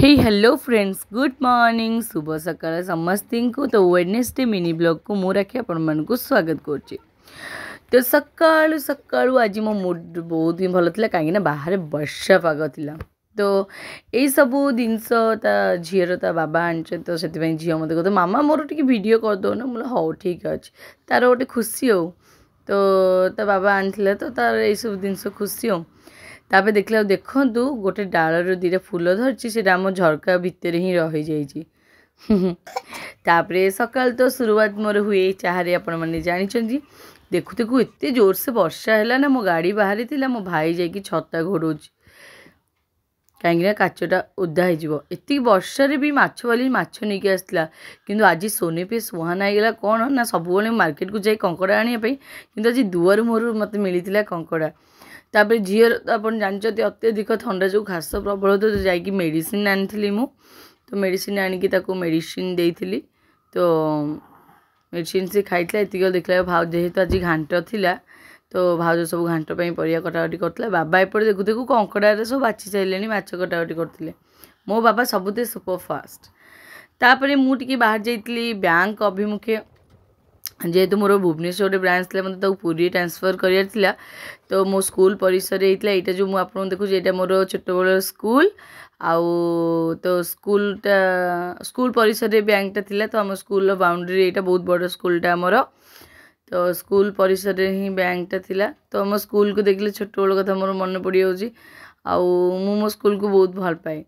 हे hello friends good morning ଶୁଭ ସକାଳ ସମସ୍ତଙ୍କୁ ତ ୱେଡ଼ନେସଡ଼େ ମିନି ବ୍ଲଗ୍କୁ ମୁଁ ରାକ୍ଷୀ ଆପଣମାନଙ୍କୁ ସ୍ୱାଗତ କରୁଛି ତ ସକାଳୁ ସକାଳୁ ଆଜି ମୋ ମୁଡ଼ ବହୁତ ହିଁ ଭଲ ଥିଲା କାହିଁକିନା ବାହାରେ ବର୍ଷା ପାଗ ଥିଲା ତ ଏଇସବୁ ଜିନିଷ ତା ଝିଅର ତା ବାବା ଆଣିଛନ୍ତି ତ ସେଥିପାଇଁ ଝିଅ ମୋତେ କହୁଥିଲେ ମାମା ମୋର ଟିକେ ଭିଡ଼ିଓ କରିଦେଉନ ମୁଁ ହଉ ଠିକ୍ ଅଛି ତା'ର ଗୋଟେ ଖୁସି ଆଉ ତ ତା ବାବା ଆଣିଥିଲେ ତ ତା'ର ଏଇସବୁ ଜିନିଷ ଖୁସି ଆଉ ତାପରେ ଦେଖିଲା ଦେଖନ୍ତୁ ଗୋଟେ ଡାଳରୁ ଦୁଇଟା ଫୁଲ ଧରିଛି ସେଇଟା ଆମ ଝରକା ଭିତରେ ହିଁ ରହିଯାଇଛି ତାପରେ ସକାଳ ତ ସୁରୁଆତ ମୋର ହୁଏ ଚାହାରେ ଆପଣମାନେ ଜାଣିଛନ୍ତି ଦେଖୁ ଦେଖୁ ଏତେ ଜୋରସେ ବର୍ଷା ହେଲା ନା ମୋ ଗାଡ଼ି ବାହାରିଥିଲା ମୋ ଭାଇ ଯାଇକି ଛତା ଘୋଡ଼ଉଛି କାହିଁକିନା କାଚଟା ଓଦା ହେଇଯିବ ଏତିକି ବର୍ଷାରେ ବି ମାଛବାଲି ମାଛ ନେଇକି ଆସିଥିଲା କିନ୍ତୁ ଆଜି ସୋନି ପେ ସୁହାନା ହେଇଗଲା କ'ଣ ନା ସବୁବେଳେ ମାର୍କେଟକୁ ଯାଇ କଙ୍କଡ଼ା ଆଣିବା ପାଇଁ କିନ୍ତୁ ଆଜି ଦୁଆରୁ ମୋର ମୋତେ ମିଳିଥିଲା କଙ୍କଡ଼ା ତାପରେ ଝିଅର ତ ଆପଣ ଜାଣିଛନ୍ତି ଅତ୍ୟଧିକ ଥଣ୍ଡା ଯେଉଁ ଘାସ ପ୍ରବଳ ତ ଯାଇକି ମେଡ଼ିସିନ୍ ଆଣିଥିଲି ମୁଁ ତ ମେଡ଼ିସିନ୍ ଆଣିକି ତାକୁ ମେଡ଼ିସିନ୍ ଦେଇଥିଲି ତ ମେଡ଼ିସିନ୍ ସେ ଖାଇଥିଲା ଏତିକି ଦେଖିଲା ଭାଉଜ ଯେହେତୁ ଆଜି ଘାଣ୍ଟ ଥିଲା ତ ଭାଉଜ ସବୁ ଘାଣ୍ଟ ପାଇଁ ପରିବା କଟାକଟି କରୁଥିଲା ବାବା ଏପଟେ ଦେଖୁ ଦେଖୁ କଙ୍କଡ଼ାରେ ସବୁ ବାଛି ସାରିଲେଣି ମାଛ କଟାକଟି କରୁଥିଲେ ମୋ ବାବା ସବୁଥିରେ ସୁପର ଫାଷ୍ଟ ତାପରେ ମୁଁ ଟିକେ ବାହାରି ଯାଇଥିଲି ବ୍ୟାଙ୍କ ଅଭିମୁଖେ ଯେହେତୁ ମୋର ଭୁବନେଶ୍ୱରରେ ବ୍ରାଞ୍ଚ ଥିଲା ମୋତେ ତାକୁ ପୁରୀ ଟ୍ରାନ୍ସଫର୍ କରିବାର ଥିଲା ତ ମୋ ସ୍କୁଲ୍ ପରିସରରେ ହେଇଥିଲା ଏଇଟା ଯେଉଁ ମୁଁ ଆପଣଙ୍କୁ ଦେଖୁଛି ଏଇଟା ମୋର ଛୋଟବେଳର ସ୍କୁଲ୍ ଆଉ ତ ସ୍କୁଲ୍ଟା ସ୍କୁଲ୍ ପରିସରରେ ବ୍ୟାଙ୍କଟା ଥିଲା ତ ଆମ ସ୍କୁଲ୍ର ବାଉଣ୍ଡରୀ ଏଇଟା ବହୁତ ବଡ଼ ସ୍କୁଲ୍ଟା ଆମର ତ ସ୍କୁଲ୍ ପରିସରରେ ହିଁ ବ୍ୟାଙ୍କଟା ଥିଲା ତ ଆମ ସ୍କୁଲ୍କୁ ଦେଖିଲେ ଛୋଟବେଳ କଥା ମୋର ମନେ ପଡ଼ିଯାଉଛି ଆଉ ମୁଁ ମୋ ସ୍କୁଲ୍କୁ ବହୁତ ଭଲ ପାଏ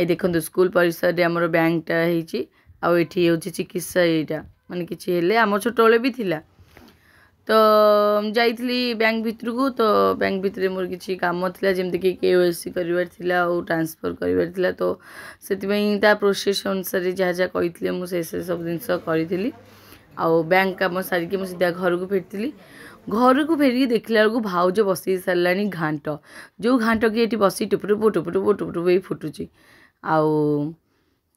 ଏଇ ଦେଖନ୍ତୁ ସ୍କୁଲ୍ ପରିସରରେ ଆମର ବ୍ୟାଙ୍କଟା ହେଇଛି ଆଉ ଏଠି ହେଉଛି ଚିକିତ୍ସା ଏଇଟା ମାନେ କିଛି ହେଲେ ଆମର ଛୋଟବେଳେ ବି ଥିଲା ତ ଯାଇଥିଲି ବ୍ୟାଙ୍କ ଭିତରକୁ ତ ବ୍ୟାଙ୍କ ଭିତରେ ମୋର କିଛି କାମ ଥିଲା ଯେମିତିକି କେ ଓ ଏସ୍ ସି କରିବାର ଥିଲା ଆଉ ଟ୍ରାନ୍ସଫର୍ କରିବାର ଥିଲା ତ ସେଥିପାଇଁ ତା ପ୍ରୋସେସ୍ ଅନୁସାରେ ଯାହା ଯାହା କହିଥିଲେ ମୁଁ ସେ ସେ ସବୁ ଜିନିଷ କରିଥିଲି ଆଉ ବ୍ୟାଙ୍କ କାମ ସାରିକି ମୁଁ ସିଧା ଘରକୁ ଫେରିଥିଲି ଘରକୁ ଫେରିକି ଦେଖିଲା ବେଳକୁ ଭାଉଜ ବସେଇ ସାରିଲାଣି ଘାଣ୍ଟ ଯେଉଁ ଘାଣ୍ଟ କି ଏଠି ବସି ଟୁପୁଟୁପୁ ଟୁପୁଟୁପୁ ଟୁପୁଟୁପୁ ହେଇ ଫୁଟୁଛି ଆଉ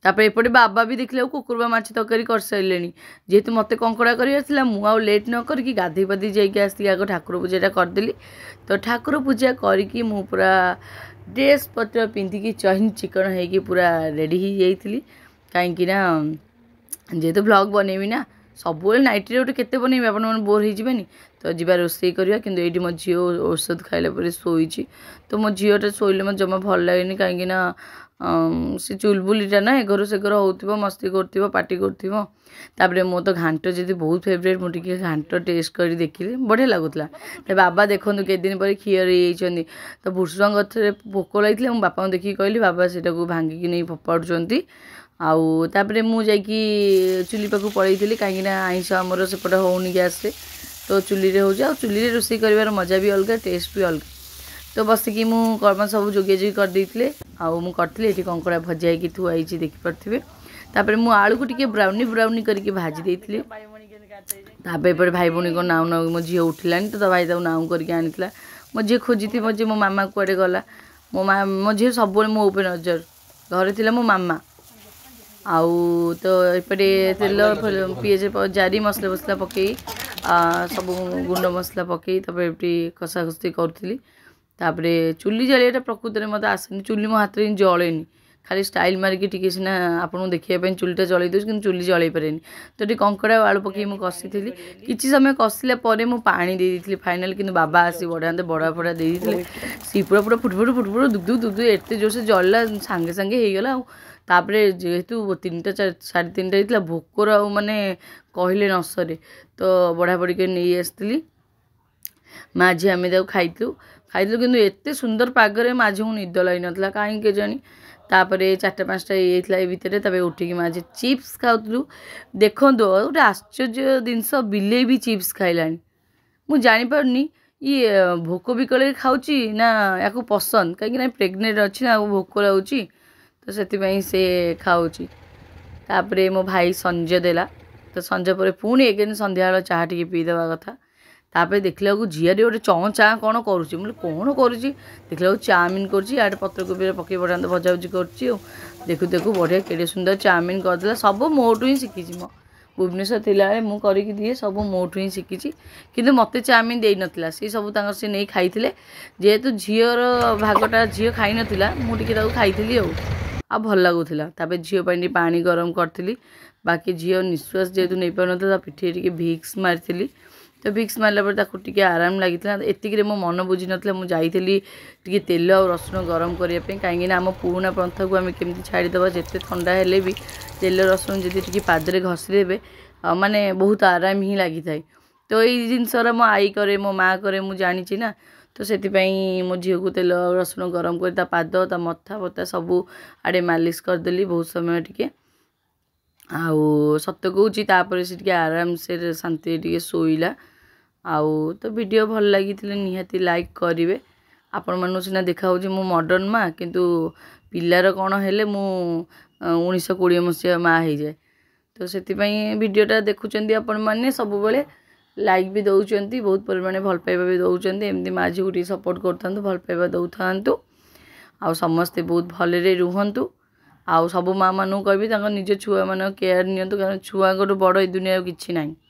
ତାପରେ ଏପଟେ ବାବା ବି ଦେଖିଲେ ଆଉ କୁକୁରବା ମାଛ ତରକାରୀ କରିସାରିଲେଣି ଯେହେତୁ ମୋତେ କଙ୍କଡ଼ା କରିବାର ଥିଲା ମୁଁ ଆଉ ଲେଟ୍ ନ କରିକି ଗାଧୋଇ ପାଧୋଇ ଯାଇକି ଆସିକି ଆଗ ଠାକୁର ପୂଜାଟା କରିଦେଲି ତ ଠାକୁର ପୂଜା କରିକି ମୁଁ ପୁରା ଡ୍ରେସ୍ ପତ୍ର ପିନ୍ଧିକି ଚହିନ ଚିକଣ ହେଇକି ପୁରା ରେଡ଼ି ହେଇଯାଇଥିଲି କାହିଁକିନା ଯେହେତୁ ବ୍ଲଗ୍ ବନେଇବି ନା ସବୁବେଳେ ନାଇଟ୍ରେ ଗୋଟେ କେତେ ବନେଇବି ଆପଣମାନେ ବୋର୍ ହେଇଯିବେନି ତ ଯିବା ରୋଷେଇ କରିବା କିନ୍ତୁ ଏଇଠି ମୋ ଝିଅ ଔଷଧ ଖାଇଲା ପରେ ଶୋଇଛି ତ ମୋ ଝିଅଟା ଶୋଇଲେ ମୋତେ ଜମା ଭଲ ଲାଗେନି କାହିଁକିନା ସେ ଚୁଲବୁଲିଟା ନା ଏ ଘର ସେ ଘର ହେଉଥିବ ମସ୍ତି କରୁଥିବ ପାର୍ଟି କରୁଥିବ ତାପରେ ମୋ ତ ଘାଣ୍ଟ ଯଦି ବହୁତ ଫେଭରେଟ୍ ମୁଁ ଟିକେ ଘାଣ୍ଟ ଟେଷ୍ଟ କରି ଦେଖିଲି ବଢ଼ିଆ ଲାଗୁଥିଲା ତ ବାବା ଦେଖନ୍ତୁ କେତେଦିନ ପରେ କ୍ଷୀର ହେଇଯାଇଛନ୍ତି ତ ଭୃଷଙ୍ଗ ଗଛରେ ପୋକ ଲାଗିଥିଲା ମୁଁ ବାପାଙ୍କୁ ଦେଖିକି କହିଲି ବାବା ସେଟାକୁ ଭାଙ୍ଗିକି ନେଇ ଫୋପାଡ଼ୁଛନ୍ତି ଆଉ ତାପରେ ମୁଁ ଯାଇକି ଚୁଲି ପାଖକୁ ପଳାଇଥିଲି କାହିଁକିନା ଆଇଁଷ ଆମର ସେପଟେ ହେଉନି ଗ୍ୟାସ୍ରେ ତ ଚୁଲିରେ ହେଉଛି ଆଉ ଚୁଲିରେ ରୋଷେଇ କରିବାର ମଜା ବି ଅଲଗା ଟେଷ୍ଟ ବି ଅଲଗା ତ ବସିକି ମୁଁ କର୍ମା ସବୁ ଯୋଗାଯୋଗି କରିଦେଇଥିଲେ ଆଉ ମୁଁ କରିଥିଲି ଏଠି କଙ୍କଡ଼ା ଭଜା ହେଇକି ଥୁଆ ହେଇଛି ଦେଖିପାରୁଥିବେ ତାପରେ ମୁଁ ଆଳୁକୁ ଟିକେ ବ୍ରାଉନି ବ୍ରାଉନି କରିକି ଭାଜି ଦେଇଥିଲି ତାପରେ ଏପଟେ ଭାଇ ଭଉଣୀଙ୍କ ନାଉ ନାଉ ମୋ ଝିଅ ଉଠିଲାନି ତ ତା ଭାଇ ତାକୁ ନାଉ କରିକି ଆଣିଥିଲା ମୋ ଝିଅ ଖୋଜିଥିବ ଯେ ମୋ ମାମା କୁଆଡ଼େ ଗଲା ମୋ ମା ମୋ ଝିଅ ସବୁବେଳେ ମୋ ଉପରେ ନଜର ଘରେ ଥିଲା ମୋ ମାମା ଆଉ ତ ଏପଟେ ତେଲ ପିଆଜ ଜାରି ମସଲା ଫସଲା ପକାଇ सब गुण्ड मसला पके कसा खस खी गरु तुली जाटा प्रकृति म आसेन चुल्ली म हातले हिँड जि ଖାଲି ଷ୍ଟାଇଲ୍ ମାରିକି ଟିକେ ସିନା ଆପଣଙ୍କୁ ଦେଖିବା ପାଇଁ ଚୁଲିଟା ଜଳେଇ ଦେଉଛି କିନ୍ତୁ ଚୁଲି ଜଳେଇ ପାରେନି ତ ଟିକେ କଙ୍କଡ଼ା ଆଳୁ ପକାଇ ମୁଁ କଷିଥିଲି କିଛି ସମୟ କଷିଲା ପରେ ମୁଁ ପାଣି ଦେଇ ଦେଇଥିଲି ଫାଇନାଲ୍ କିନ୍ତୁ ବାବା ଆସି ବଢ଼ାନ୍ତେ ବଡ଼ା ଫଡ଼ା ଦେଇ ଦେଇଥିଲେ ସିଏ ପୁରା ପୁରା ଫୁଟଫୁଟ ଫୁଟଫୁଟ ଦୁଗ୍ଧୁ ଦୁଗ୍ଧୁ ଏତେ ଜୋରସେ ଜଳିଲା ସାଙ୍ଗେ ସାଙ୍ଗେ ହେଇଗଲା ଆଉ ତାପରେ ଯେହେତୁ ତିନିଟା ସାଢ଼େ ତିନିଟା ହେଇଥିଲା ଭୋକର ଆଉ ମାନେ କହିଲେ ନ ସରେ ତ ବଢ଼ା ବଢ଼ିକି ନେଇ ଆସିଥିଲି ମାଝି ଆମେ ତାକୁ ଖାଇଥିଲୁ ଖାଇଥିଲୁ କିନ୍ତୁ ଏତେ ସୁନ୍ଦର ପାଗରେ ମାଝିଙ୍କୁ ନିଦ ଲାଗିନଥିଲା କାହିଁକି କେଜାଣି ତାପରେ ଚାରିଟା ପାଞ୍ଚଟା ହେଇଯାଇଥିଲା ଏ ଭିତରେ ତାପରେ ଉଠିକି ମା ଆଜି ଚିପ୍ସ ଖାଉଥିଲୁ ଦେଖନ୍ତୁ ଗୋଟେ ଆଶ୍ଚର୍ଯ୍ୟ ଜିନିଷ ବିଲେଇ ବି ଚିପ୍ସ ଖାଇଲାଣି ମୁଁ ଜାଣିପାରୁନି ଇଏ ଭୋକ ବିକଳରେ ଖାଉଛି ନା ୟାକୁ ପସନ୍ଦ କାହିଁକି ନା ପ୍ରେଗନେଣ୍ଟ ଅଛି ନା ଆଉ ଭୋକ ଲାଗୁଛି ତ ସେଥିପାଇଁ ସେ ଖାଉଛି ତାପରେ ମୋ ଭାଇ ସଞ୍ଜ ଦେଲା ତ ସଞ୍ଜ ପରେ ପୁଣି ଏଗେନ୍ ସନ୍ଧ୍ୟାବେଳ ଚାହା ଟିକେ ପିଇଦେବା କଥା ତାପରେ ଦେଖିଲାକୁ ଝିଆରୀ ଗୋଟେ ଚଁ ଚାଁ କ'ଣ କରୁଛି ମୁଁ କହିଲି କ'ଣ କରୁଛି ଦେଖିଲାକୁ ଚାଉମିନ୍ କରୁଛି ଆଡ଼େ ପତ୍ରକୋବିରେ ପକେଇ ପଠାନ୍ତ ଭଜାଭୁଜି କରୁଛି ଆଉ ଦେଖୁ ଦେଖୁ ବଢ଼ିଆ କେଡ଼େ ସୁନ୍ଦର ଚାଉମିନ୍ କରିଦେଲା ସବୁ ମୋଠୁ ହିଁ ଶିଖିଛି ମୋ ଭୁବନେଶ୍ୱର ଥିଲାବେଳେ ମୁଁ କରିକି ଦିଏ ସବୁ ମୋଠୁ ହିଁ ଶିଖିଛି କିନ୍ତୁ ମୋତେ ଚାଉମିନ୍ ଦେଇନଥିଲା ସିଏ ସବୁ ତାଙ୍କର ସିଏ ନେଇ ଖାଇଥିଲେ ଯେହେତୁ ଝିଅର ଭାଗଟା ଝିଅ ଖାଇନଥିଲା ମୁଁ ଟିକେ ତାକୁ ଖାଇଥିଲି ଆଉ ଆଉ ଭଲ ଲାଗୁଥିଲା ତାପରେ ଝିଅ ପାଇଁ ଟିକେ ପାଣି ଗରମ କରିଥିଲି ବାକି ଝିଅ ନିଶ୍ୱାସ ଯେହେତୁ ନେଇପାରୁନଥିଲା ତା ପିଠିରେ ଟିକେ ଭିକ୍ସ ମାରିଥିଲି ତ ଭିକ୍ସ ମାରିଲା ପରେ ତାକୁ ଟିକେ ଆରାମ ଲାଗିଥିଲା ଏତିକିରେ ମୋ ମନ ବୁଝିନଥିଲା ମୁଁ ଯାଇଥିଲି ଟିକେ ତେଲ ଆଉ ରସୁଣ ଗରମ କରିବା ପାଇଁ କାହିଁକିନା ଆମ ପୁରୁଣା ପନ୍ଥାକୁ ଆମେ କେମିତି ଛାଡ଼ିଦେବା ଯେତେ ଥଣ୍ଡା ହେଲେ ବି ତେଲ ରସୁଣ ଯଦି ଟିକେ ପାଦରେ ଘଷିଦେବେ ମାନେ ବହୁତ ଆରାମ ହିଁ ଲାଗିଥାଏ ତ ଏଇ ଜିନିଷର ମୋ ଆଈ କରେ ମୋ ମାଆ କରେ ମୁଁ ଜାଣିଛି ନା ତ ସେଥିପାଇଁ ମୋ ଝିଅକୁ ତେଲ ରସୁଣ ଗରମ କରି ତା ପାଦ ତା ମଥା ଫଥା ସବୁ ଆଡ଼େ ମାଲିସ କରିଦେଲି ବହୁତ ସମୟ ଟିକେ ଆଉ ସତ କହୁଛି ତାପରେ ସେ ଟିକେ ଆରାମସେ ଶାନ୍ତିରେ ଟିକେ ଶୋଇଲା ଆଉ ତ ଭିଡ଼ିଓ ଭଲ ଲାଗିଥିଲେ ନିହାତି ଲାଇକ୍ କରିବେ ଆପଣମାନଙ୍କୁ ସିନା ଦେଖାହେଉଛି ମୁଁ ମଡ଼ର୍ଣ୍ଣ ମାଆ କିନ୍ତୁ ପିଲାର କ'ଣ ହେଲେ ମୁଁ ଉଣେଇଶହ କୋଡ଼ିଏ ମସିହା ମାଆ ହେଇଯାଏ ତ ସେଥିପାଇଁ ଭିଡ଼ିଓଟା ଦେଖୁଛନ୍ତି ଆପଣମାନେ ସବୁବେଳେ ଲାଇକ୍ ବି ଦେଉଛନ୍ତି ବହୁତ ପରିମାଣରେ ଭଲ ପାଇବା ବି ଦେଉଛନ୍ତି ଏମିତି ମାଆ ଝିଅକୁ ଟିକେ ସପୋର୍ଟ କରୁଥାନ୍ତୁ ଭଲ ପାଇବା ଦେଉଥାନ୍ତୁ ଆଉ ସମସ୍ତେ ବହୁତ ଭଲରେ ରୁହନ୍ତୁ ଆଉ ସବୁ ମାଆମାନଙ୍କୁ କହିବି ତାଙ୍କ ନିଜ ଛୁଆମାନଙ୍କ କେୟାର ନିଅନ୍ତୁ କାରଣ ଛୁଆଙ୍କଠୁ ବଡ଼ ଏ ଦୁନିଆରେ କିଛି ନାହିଁ